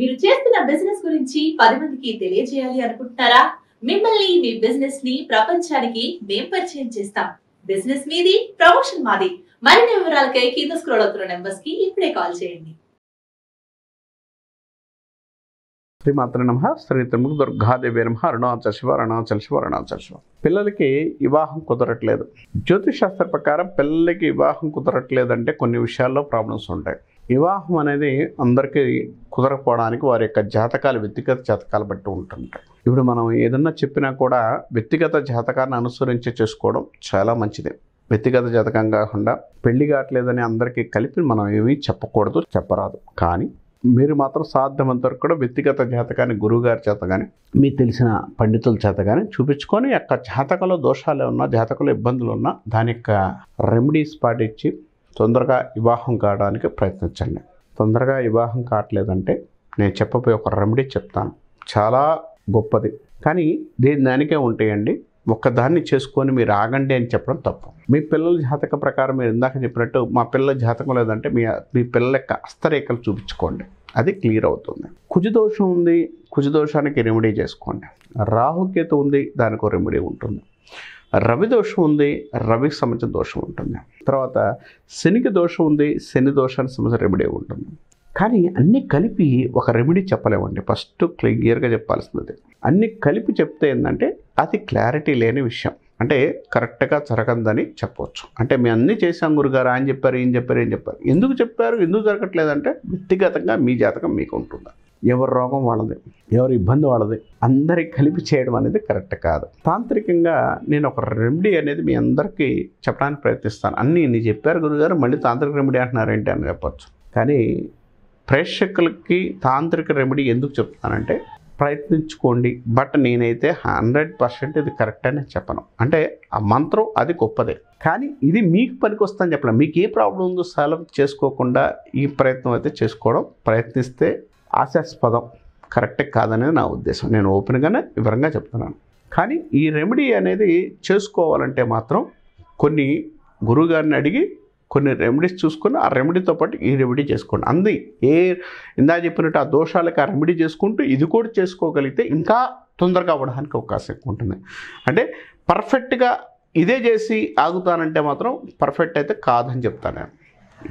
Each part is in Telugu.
మీరు చేస్తున్న బిజినెస్ గురించి పది మందికి తెలియజేయాలి అనుకుంటున్నారా మిమ్మల్ని మీ బిజినెస్ ని ప్రపంచానికి మేం పరిచయం చేస్తాం బిజినెస్ మీది ప్రమోషన్ మాది మరిన్ని వివరాలకై కింద స్క్రోల్ అవుతున్న నెంబర్స్ కి ఇప్పుడే కాల్ చేయండి మాత్ర నమ శ్రీత్రముఖ దుర్గాదేవి నమ అరుణాచల శివ అరుణాచల శివ అరుణాచల శివ పిల్లలకి వివాహం కుదరట్లేదు జ్యోతిష్ శాస్త్ర ప్రకారం పిల్లలకి వివాహం కుదరట్లేదంటే కొన్ని విషయాల్లో ప్రాబ్లమ్స్ ఉంటాయి వివాహం అనేది అందరికీ కుదరకపోవడానికి వారి యొక్క జాతకాలు వ్యక్తిగత జాతకాలు బట్టి ఉంటుంటాయి ఇప్పుడు మనం ఏదన్నా చెప్పినా కూడా వ్యక్తిగత జాతకాన్ని అనుసరించి చేసుకోవడం చాలా మంచిది వ్యక్తిగత జాతకం కాకుండా పెళ్లి కావట్లేదని అందరికీ కలిపి మనం ఏమీ చెప్పకూడదు చెప్పరాదు కానీ మీరు మాత్రం సాధ్యమంత వరకు కూడా వ్యక్తిగత జాతకాన్ని గురువుగారి చేత కానీ మీకు తెలిసిన పండితుల చేత కానీ చూపించుకొని యొక్క జాతకలో దోషాలు ఉన్నా జాతకలో ఇబ్బందులు ఉన్నా దాని యొక్క రెమెడీస్ పాటించి తొందరగా వివాహం కావడానికి ప్రయత్నించండి తొందరగా వివాహం కావట్లేదంటే నేను చెప్పబోయే ఒక రెమెడీ చెప్తాను చాలా గొప్పది కానీ దీని దానికే ఉంటాయండి ఒక్కదాన్ని చేసుకొని మీరు ఆగండి అని చెప్పడం తప్పు మీ పిల్లల జాతక ప్రకారం మీరు ఇందాక చెప్పినట్టు మా పిల్లల జాతకం లేదంటే మీ మీ పిల్లల యొక్క హస్తరేఖలు చూపించుకోండి అది క్లియర్ అవుతుంది కుజదోషం ఉంది కుజదోషానికి రెమెడీ చేసుకోండి రాహుకేతు ఉంది దానికి రెమెడీ ఉంటుంది రవి దోషం ఉంది రవికి సంబంధించిన దోషం ఉంటుంది తర్వాత శనికి దోషం ఉంది శని దోషానికి సంబంధించిన రెమెడీ ఉంటుంది కానీ అన్నీ కలిపి ఒక రెమెడీ చెప్పలేమండి ఫస్ట్ క్లియర్గా చెప్పాల్సింది అన్నీ కలిపి చెప్తే ఏంటంటే అది క్లారిటీ లేని విషయం అంటే కరెక్ట్గా జరగందని చెప్పవచ్చు అంటే మేము అన్నీ చేసాం గురుగారు ఆయన చెప్పారు ఏం చెప్పారు ఏం చెప్పారు ఎందుకు చెప్పారు ఎందుకు జరగట్లేదంటే వ్యక్తిగతంగా మీ జాతకం మీకు ఉంటుందా ఎవరి రోగం వాళ్ళది ఎవరి ఇబ్బంది వాళ్ళది అందరికి కలిపి చేయడం అనేది కరెక్ట్ కాదు తాంత్రికంగా నేను ఒక రెమెడీ అనేది మీ అందరికీ చెప్పడానికి ప్రయత్నిస్తాను అన్నీ నీ చెప్పారు గురుగారు మళ్ళీ తాంత్రిక రెమెడీ అంటున్నారు ఏంటి అని చెప్పచ్చు కానీ ప్రేక్షకులకి తాంత్రిక రెమెడీ ఎందుకు చెప్తానంటే ప్రయత్నించుకోండి బట్ నేనైతే హండ్రెడ్ పర్సెంట్ ఇది కరెక్ట్ అని చెప్పను అంటే ఆ మంత్రం అది గొప్పదే కానీ ఇది మీకు పనికి వస్తుందని చెప్పలేం మీకు ఏ ప్రాబ్లం ఉందో సాల్వ్ చేసుకోకుండా ఈ ప్రయత్నం అయితే చేసుకోవడం ప్రయత్నిస్తే ఆశాస్పదం కరెక్ట్ కాదనేది నా ఉద్దేశం నేను ఓపెన్గానే వివరంగా చెప్తున్నాను కానీ ఈ రెమెడీ అనేది చేసుకోవాలంటే మాత్రం కొన్ని గురువుగారిని అడిగి కొన్ని రెమెడీస్ చూసుకుని ఆ రెమెడీతో పాటు ఈ రెమెడీ చేసుకోండి అంది ఏ ఇందా చెప్పినట్టు ఆ దోషాలకు ఆ రెమెడీ చేసుకుంటూ ఇది కూడా చేసుకోగలిగితే ఇంకా తొందరగా అవ్వడానికి అవకాశం ఎక్కువ ఉంటుంది అంటే పర్ఫెక్ట్గా ఇదే చేసి ఆగుతానంటే మాత్రం పర్ఫెక్ట్ అయితే కాదని చెప్తాను నేను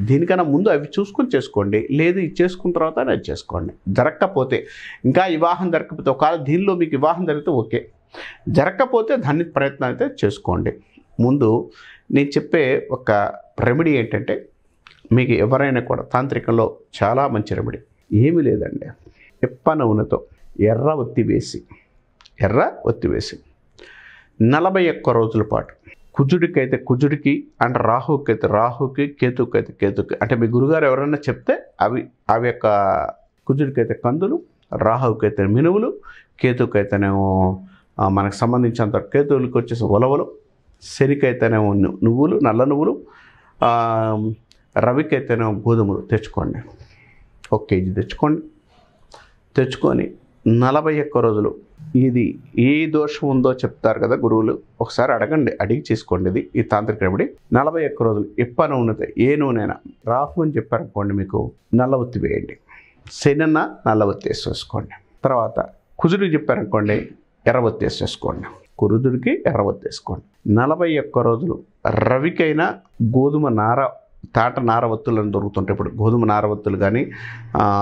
దీనికన్నా ముందు అవి చూసుకొని చేసుకోండి లేదు ఇది చేసుకున్న తర్వాత అది చేసుకోండి జరగకపోతే ఇంకా వివాహం జరగకపోతే ఒకవేళ దీనిలో మీకు వివాహం జరిగితే ఓకే జరగకపోతే దాన్ని ప్రయత్నం అయితే చేసుకోండి ముందు నేను చెప్పే ఒక రెమెడీ ఏంటంటే మీకు ఎవరైనా కూడా తాంత్రికంలో చాలా మంచి రెమెడీ ఏమీ లేదండి ఎప్ప నూనెతో ఎర్ర ఒత్తి వేసి ఎర్ర ఒత్తి వేసి నలభై ఒక్క రోజుల పాటు కుజుడికి అయితే కుజుడికి అండ్ రాహుకి అయితే రాహుకి కేతుకి అయితే కేతుకి అంటే మీ గురుగారు ఎవరైనా చెప్తే అవి అవి యొక్క కుజుడికి అయితే కందులు రాహుకి అయితే మినువులు కేతుకి అయితేనేమో మనకు సంబంధించినంత కేతువులకి వచ్చేసి ఉలవలు శనికి అయితేనేమో నువ్వులు నల్ల నువ్వులు రవికి అయితేనేమో గోధుమలు తెచ్చుకోండి ఒక కేజీ తెచ్చుకోండి తెచ్చుకొని నలభై ఒక్క రోజులు ఇది ఏ దోషం ఉందో చెప్తారు కదా గురువులు ఒకసారి అడగండి అడిగి చేసుకోండి ఇది ఈ తాంత్రిక రెమిడి నలభై ఒక్క రోజులు ఇప్ప నూనె ఏ నూనెనా రాహు అని చెప్పారనుకోండి మీకు నల్ల ఒత్తి వేయండి శనన్న నల్ల ఒత్తి వేసేసుకోండి తర్వాత కుజుడికి చెప్పారనుకోండి ఎర్రవత్తి వేసి వేసేసుకోండి కురుదుడికి ఎర్ర వేసుకోండి నలభై ఒక్క రోజులు రవికైనా గోధుమ నార తాట నారవత్తులు అని దొరుకుతుంటాయి ఇప్పుడు గోధుమ నారవత్తులు కానీ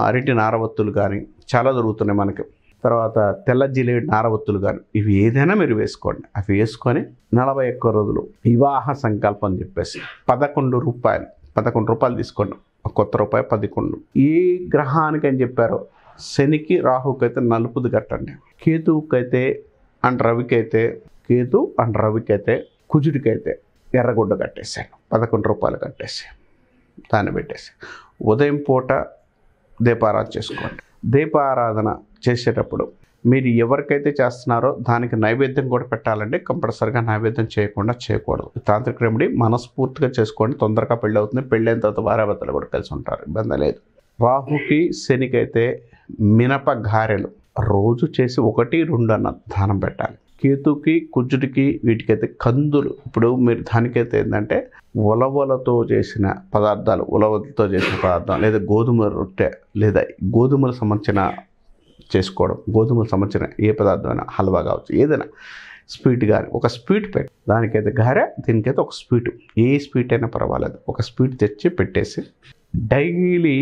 అరటి నారవత్తులు కానీ చాలా దొరుకుతున్నాయి మనకి తర్వాత తెల్ల జిలేబి నారవత్తులు కానీ ఇవి ఏదైనా మీరు వేసుకోండి అవి వేసుకొని నలభై ఒక్క రోజులు వివాహ సంకల్పం అని చెప్పేసి పదకొండు రూపాయలు పదకొండు రూపాయలు తీసుకోండి కొత్త రూపాయి పదకొండు ఈ గ్రహానికి అని చెప్పారు శనికి రాహుకి అయితే నలుపుది కట్టండి కేతువుకి అయితే అండ్ రవికి అయితే కేతు అండ్ రవికి అయితే కుజుడికి అయితే ఎర్రగుడ్డ కట్టేశాను పదకొండు రూపాయలు కట్టేసి దాన్ని పెట్టేసి ఉదయం పూట దీపారాధన చేసుకోండి దీపారాధన చేసేటప్పుడు మీరు ఎవరికైతే చేస్తున్నారో దానికి నైవేద్యం కూడా పెట్టాలండి కంపల్సరిగా నైవేద్యం చేయకుండా చేయకూడదు తాంత్రిక రెమిడి మనస్ఫూర్తిగా చేసుకోండి తొందరగా పెళ్ళి అవుతుంది పెళ్ళైన తర్వాత భార్యాభర్తలు కూడా కలిసి ఉంటారు ఇబ్బంది లేదు రాహుకి శనికి అయితే మినప గారెలు రోజు చేసి ఒకటి రెండు అన్న దానం పెట్టాలి కేతుకి కుజుడికి వీటికైతే కందులు ఇప్పుడు మీరు దానికైతే ఏంటంటే ఉలవలతో చేసిన పదార్థాలు ఉలవలతో చేసిన పదార్థం లేదా గోధుమ రొట్టె లేదా గోధుమలకు సంబంధించిన చేసుకోవడం గోధుమలు సంబంధించిన ఏ పదార్థమైనా హల్వా కావచ్చు ఏదైనా స్వీట్ కానీ ఒక స్వీట్ పెట్టి దానికైతే గారె దీనికైతే ఒక స్వీట్ ఏ స్వీట్ అయినా పర్వాలేదు ఒక స్వీట్ తెచ్చి పెట్టేసి డైలీ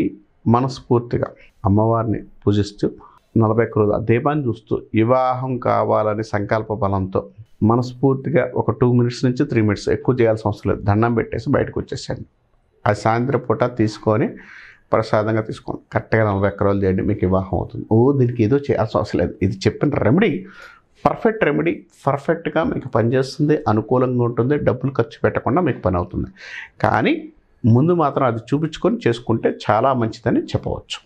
మనస్ఫూర్తిగా అమ్మవారిని పూజిస్తూ నలభై ఒక్క ఆ దీపాన్ని చూస్తూ వివాహం కావాలని సంకల్ప బలంతో మనస్ఫూర్తిగా ఒక టూ మినిట్స్ నుంచి త్రీ మినిట్స్ ఎక్కువ చేయాల్సిన అవసరం లేదు దండం పెట్టేసి బయటకు వచ్చేసాను అది సాయంత్రం పూట తీసుకొని ప్రసాదంగా తీసుకోండి కరెక్ట్గా నలభై ఒక్క రోజులు చేయండి మీకు వివాహం అవుతుంది ఓ దీనికి ఏదో చేయాల్సిన అవసరం లేదు ఇది చెప్పిన రెమెడీ పర్ఫెక్ట్ రెమెడీ పర్ఫెక్ట్గా మీకు పనిచేస్తుంది అనుకూలంగా ఉంటుంది డబ్బులు ఖర్చు పెట్టకుండా మీకు పని అవుతుంది కానీ ముందు మాత్రం అది చూపించుకొని చేసుకుంటే చాలా మంచిదని చెప్పవచ్చు